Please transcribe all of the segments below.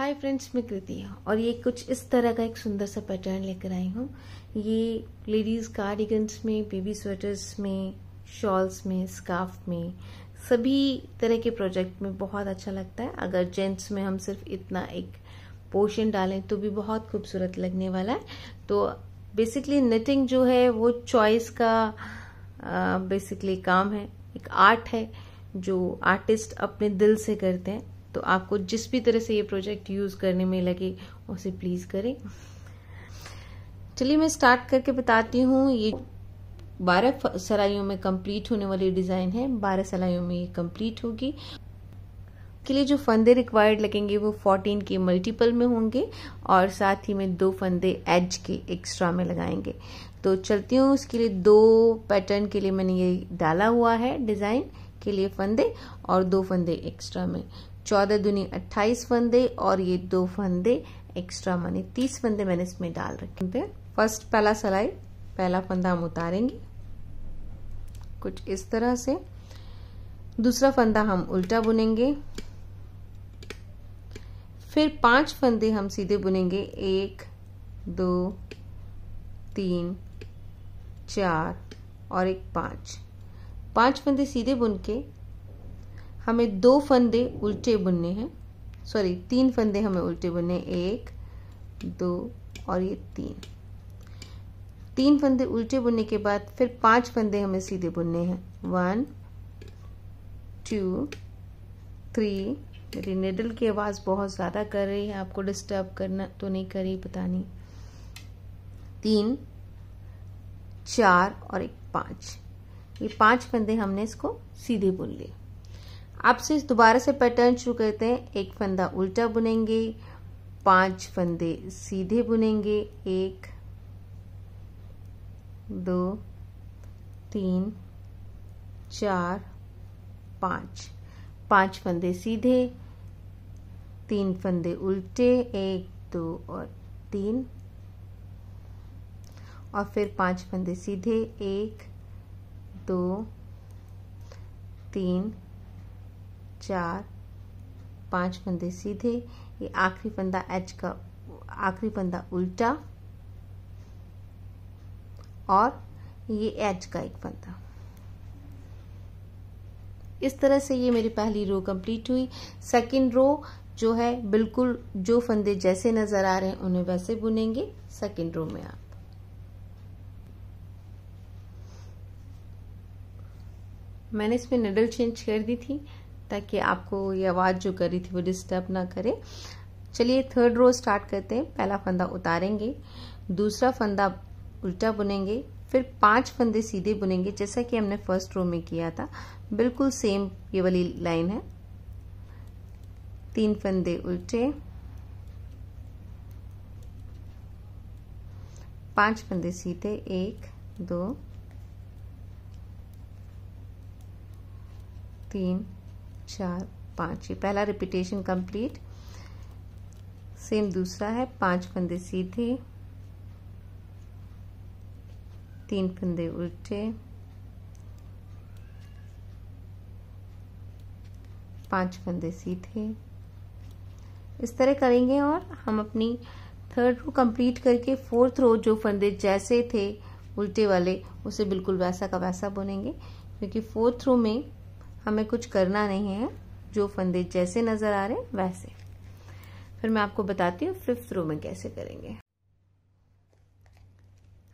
hi friends मैं कृति और ये कुछ इस तरह का एक सुंदर सा पैटर्न लेकर आई हूँ ये लेडीज़ कार्डिगन्स में बेबी स्वेटर्स में शॉल्स में स्काफ में सभी तरह के प्रोजेक्ट में बहुत अच्छा लगता है अगर जेंट्स में हम सिर्फ इतना एक पोर्शन डालें तो भी बहुत खूबसूरत लगने वाला है तो बेसिकली निटिंग जो है वो चॉइस का बेसिकली काम है एक आर्ट है जो आर्टिस्ट अपने दिल से करते हैं तो आपको जिस भी तरह से ये प्रोजेक्ट यूज़ करने में लगे उसे प्लीज़ करें चलिए मैं स्टार्ट करके बताती हूँ ये बारह सलाइयों में कंप्लीट होने वाली डिज़ाइन है बारह सलाइयों में ये कंप्लीट होगी के लिए जो फंदे रिक्वायर्ड लगेंगे वो 14 के मल्टीपल में होंगे और साथ ही में दो फंदे एज के एक्स्ट्रा में लगाएंगे तो चलती हूँ उसके लिए दो पैटर्न के लिए मैंने ये डाला हुआ है डिज़ाइन के लिए फंदे और दो फंदे एक्स्ट्रा में चौदह दुनी अट्ठाईस फंदे और ये दो फंदे एक्स्ट्रा माने तीस फंदे मैंने इसमें डाल रखे फर्स्ट पहला सलाई पहला फंदा हम उतारेंगे कुछ इस तरह से दूसरा फंदा हम उल्टा बुनेंगे फिर पांच फंदे हम सीधे बुनेंगे एक दो तीन चार और एक पांच पांच फंदे सीधे बुन के हमें दो फंदे उल्टे बुनने हैं सॉरी तीन फंदे हमें उल्टे बुनने एक दो और ये तीन तीन फंदे उल्टे बुनने के बाद फिर पांच फंदे हमें सीधे बुनने हैं वन टू थ्री मेरी निडल की आवाज़ बहुत ज़्यादा कर रही है आपको डिस्टर्ब करना तो नहीं करी पता नहीं तीन चार और एक पांच ये पांच फंदे हमने इसको सीधे बुन लिए आप से दोबारा से पैटर्न शुरू करते हैं एक फंदा उल्टा बुनेंगे पांच फंदे सीधे बुनेंगे एक दो तीन चार पांच पांच फंदे सीधे तीन फंदे उल्टे एक दो और तीन और फिर पांच फंदे सीधे एक दो तीन चार पांच फंदे सीधे ये आखिरी फंदा एच का आखिरी फंदा उल्टा और ये एच का एक फंदा इस तरह से ये मेरी पहली रो कंप्लीट हुई सेकंड रो जो है बिल्कुल जो फंदे जैसे नजर आ रहे हैं उन्हें वैसे बुनेंगे सेकंड रो में आप मैंने इसमें नडल चेंज कर दी थी ताकि आपको ये आवाज़ जो करी थी वो डिस्टर्ब ना करे चलिए थर्ड रो स्टार्ट करते हैं पहला फंदा उतारेंगे दूसरा फंदा उल्टा बुनेंगे फिर पांच फंदे सीधे बुनेंगे जैसा कि हमने फर्स्ट रो में किया था बिल्कुल सेम ये वाली लाइन है तीन फंदे उल्टे पांच फंदे सीधे एक दो तीन चार पाँच ये पहला रिपीटेशन कंप्लीट सेम दूसरा है पांच फंदे सीधे तीन फंदे उल्टे पांच फंदे सीधे इस तरह करेंगे और हम अपनी थर्ड रो कंप्लीट करके फोर्थ रो जो फंदे जैसे थे उल्टे वाले उसे बिल्कुल वैसा का वैसा बुनेंगे क्योंकि फोर्थ रो में हमें कुछ करना नहीं है जो फंदे जैसे नज़र आ रहे हैं वैसे फिर मैं आपको बताती हूँ फिफ्थ रो में कैसे करेंगे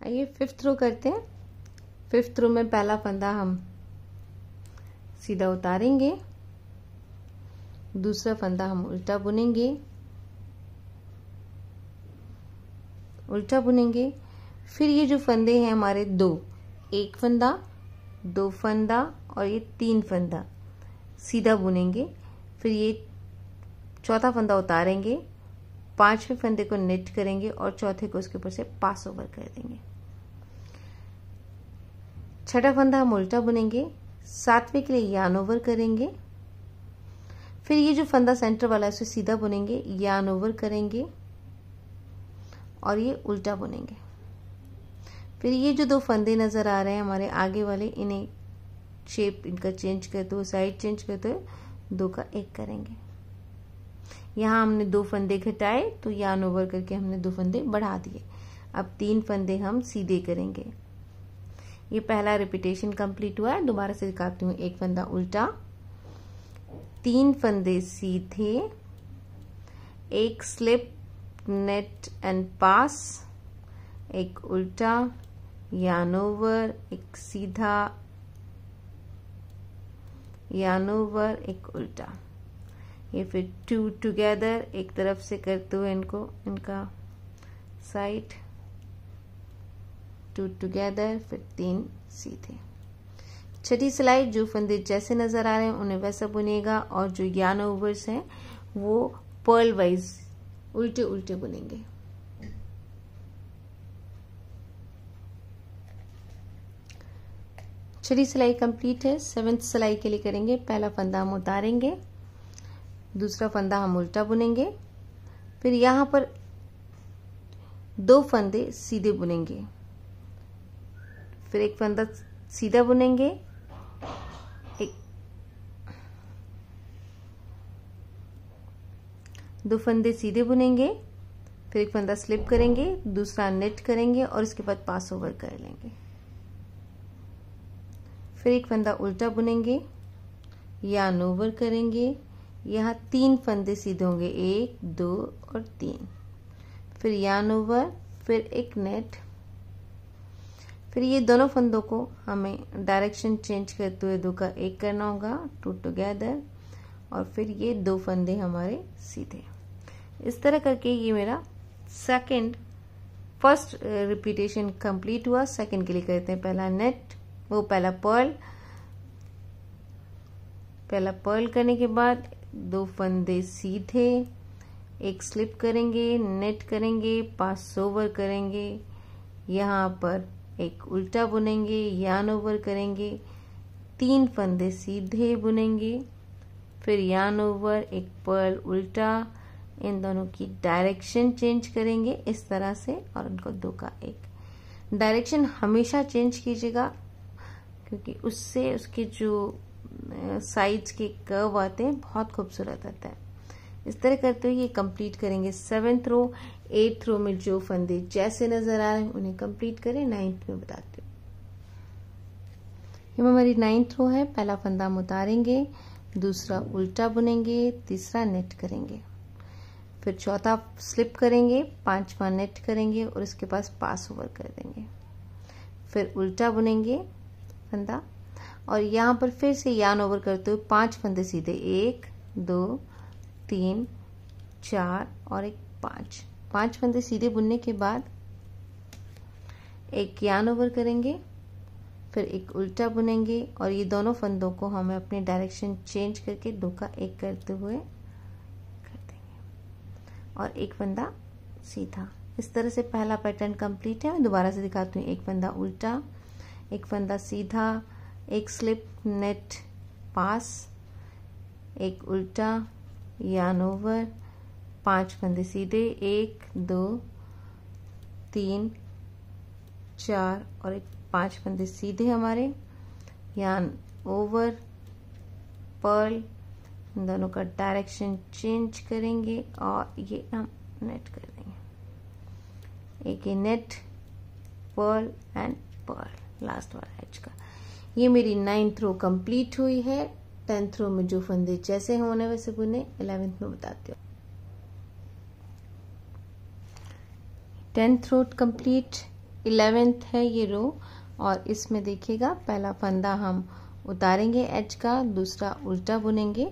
आइए फिफ्थ रो करते हैं फिफ्थ रो में पहला फंदा हम सीधा उतारेंगे दूसरा फंदा हम उल्टा बुनेंगे उल्टा बुनेंगे फिर ये जो फंदे हैं हमारे दो एक फंदा दो फंदा और ये तीन फंदा सीधा बुनेंगे फिर ये चौथा फंदा उतारेंगे पांचवें फंदे को नेट करेंगे और चौथे को उसके ऊपर से पास ओवर कर देंगे छठा फंदा हम उल्टा बुनेंगे सातवें के लिए यान ओवर करेंगे फिर ये जो फंदा सेंटर वाला है उसे सीधा बुनेंगे यान ओवर करेंगे और ये उल्टा बुनेंगे फिर ये जो दो फंदे नज़र आ रहे हैं हमारे आगे वाले इन्हें शेप इनका चेंज कर दो साइड चेंज कर दो दो का एक करेंगे यहाँ हमने दो फंदे घटाए तो यान ओवर करके हमने दो फंदे बढ़ा दिए अब तीन फंदे हम सीधे करेंगे ये पहला रिपीटेशन कंप्लीट हुआ है दोबारा से दिखाती हूँ एक फंदा उल्टा तीन फंदे सीधे एक स्लिप नेट एंड पास एक उल्टा यान ओवर एक सीधा यानों पर एक उल्टा ये फिर टू टुगेदर एक तरफ से करते हुए इनको इनका साइड टू टुगेदर फिर तीन सीधे छठी सिलाई जो फंदे जैसे नज़र आ रहे हैं उन्हें वैसा बुनेगा और जो यान ओवर्स हैं वो पर्ल वाइज उल्टे उल्टे बुनेंगे छठी सिलाई कंप्लीट है सेवेंथ सिलाई के लिए करेंगे पहला फंदा हम उतारेंगे दूसरा फंदा हम उल्टा बुनेंगे फिर यहाँ पर दो फंदे सीधे बुनेंगे फिर एक फंदा सीधा बुनेंगे एक दो फंदे सीधे बुनेंगे फिर एक फंदा स्लिप करेंगे दूसरा नेट करेंगे और इसके बाद पास ओवर कर लेंगे फिर एक फंदा उल्टा बुनेंगे या नोवर करेंगे यहाँ तीन फंदे सीधे होंगे एक दो और तीन फिर यान ओवर फिर एक नेट फिर ये दोनों फंदों को हमें डायरेक्शन चेंज करते हुए दो का एक करना होगा टू टुगेदर और फिर ये दो फंदे हमारे सीधे इस तरह करके ये मेरा सेकंड फर्स्ट रिपीटेशन कंप्लीट हुआ सेकंड के लिए करते हैं पहला नेट वो पहला पर्ल पहला पर्ल करने के बाद दो फंदे सीधे एक स्लिप करेंगे नेट करेंगे पास ओवर करेंगे यहाँ पर एक उल्टा बुनेंगे यान ओवर करेंगे तीन फंदे सीधे बुनेंगे फिर यान ओवर एक पर्ल उल्टा इन दोनों की डायरेक्शन चेंज करेंगे इस तरह से और उनको दो का एक डायरेक्शन हमेशा चेंज कीजिएगा क्योंकि उससे उसके जो साइड्स के कर्व आते हैं बहुत खूबसूरत आता है इस तरह करते हुए ये कंप्लीट करेंगे सेवेंथ रो एट्थ रो में जो फंदे जैसे नजर आ रहे हैं उन्हें कंप्लीट करें नाइन्थ में बताती हूँ हम हमारी नाइन्थ रो है पहला फंदा हम उतारेंगे दूसरा उल्टा बुनेंगे तीसरा नेट करेंगे फिर चौथा स्लिप करेंगे पांचवा नेट करेंगे और इसके पास पास ओवर कर देंगे फिर उल्टा बुनेंगे फंदा और यहाँ पर फिर से यान ओवर करते हुए पांच फंदे सीधे एक दो तीन चार और एक पांच पांच फंदे सीधे बुनने के बाद एक यान ओवर करेंगे फिर एक उल्टा बुनेंगे और ये दोनों फंदों को हमें अपने डायरेक्शन चेंज करके दो का एक करते हुए कर देंगे और एक फंदा सीधा इस तरह से पहला पैटर्न कंप्लीट है मैं दोबारा से दिखाती हूँ एक फंदा उल्टा एक फंदा सीधा एक स्लिप नेट पास एक उल्टा यान ओवर पांच फंदे सीधे एक दो तीन चार और एक पांच फंदे सीधे हमारे यान ओवर पर्ल इन दोनों का डायरेक्शन चेंज करेंगे और ये हम नेट कर देंगे एक ये net purl and purl last वाला एच का ये मेरी नाइन्थ रो कंप्लीट हुई है टेंथ रो में जो फंदे जैसे होने वैसे बुने इलेवेंथ में बताती हूँ टेंथ रो कंप्लीट इलेवेंथ है ये रो और इसमें देखिएगा पहला फंदा हम उतारेंगे एच का दूसरा उल्टा बुनेंगे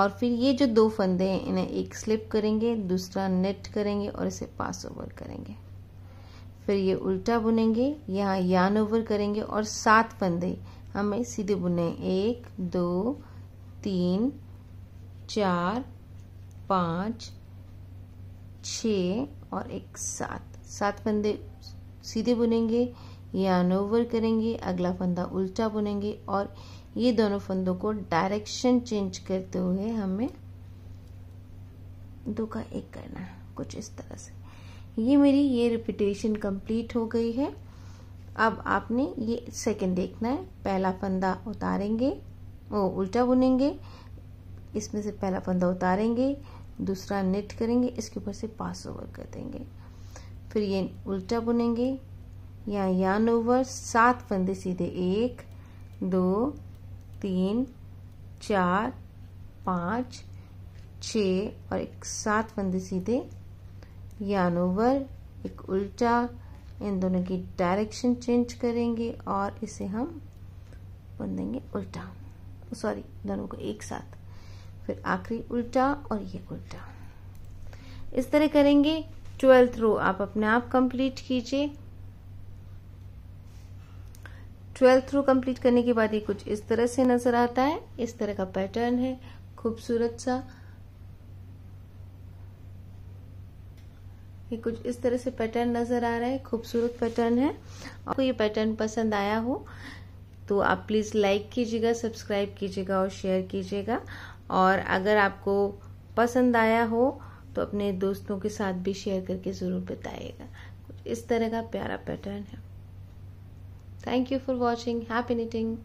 और फिर ये जो दो फंदे हैं इन्हें एक स्लिप करेंगे दूसरा नेट करेंगे और इसे पास ओवर करेंगे फिर ये उल्टा बुनेंगे यहाँ यान ओवर करेंगे और सात फंदे हमें सीधे बुने एक दो तीन चार पाँच छ और एक सात सात फंदे सीधे बुनेंगे यान ओवर करेंगे अगला फंदा उल्टा बुनेंगे और ये दोनों फंदों को डायरेक्शन चेंज करते हुए हमें दो का एक करना है कुछ इस तरह से ये मेरी ये रिपीटेशन कंप्लीट हो गई है अब आपने ये सेकंड देखना है पहला फंदा उतारेंगे वो उल्टा बुनेंगे इसमें से पहला फंदा उतारेंगे दूसरा नेट करेंगे इसके ऊपर से पास ओवर कर देंगे फिर ये उल्टा बुनेंगे या यान ओवर सात फंदे सीधे एक दो तीन चार पाँच छ और एक सात फंदे सीधे ये आनोवर एक उल्टा इन दोनों की डायरेक्शन चेंज करेंगे और इसे हम बन देंगे उल्टा सॉरी दोनों को एक साथ फिर आखिरी उल्टा और ये उल्टा इस तरह करेंगे ट्वेल्थ रो आप अपने आप कंप्लीट कीजिए ट्वेल्थ रो कंप्लीट करने के बाद ये कुछ इस तरह से नजर आता है इस तरह का पैटर्न है खूबसूरत सा ये कुछ इस तरह से पैटर्न नज़र आ रहा है खूबसूरत पैटर्न है आपको ये पैटर्न पसंद आया हो तो आप प्लीज़ लाइक कीजिएगा सब्सक्राइब कीजिएगा और शेयर कीजिएगा और अगर आपको पसंद आया हो तो अपने दोस्तों के साथ भी शेयर करके ज़रूर बताइएगा कुछ इस तरह का प्यारा पैटर्न है thank you for watching happy knitting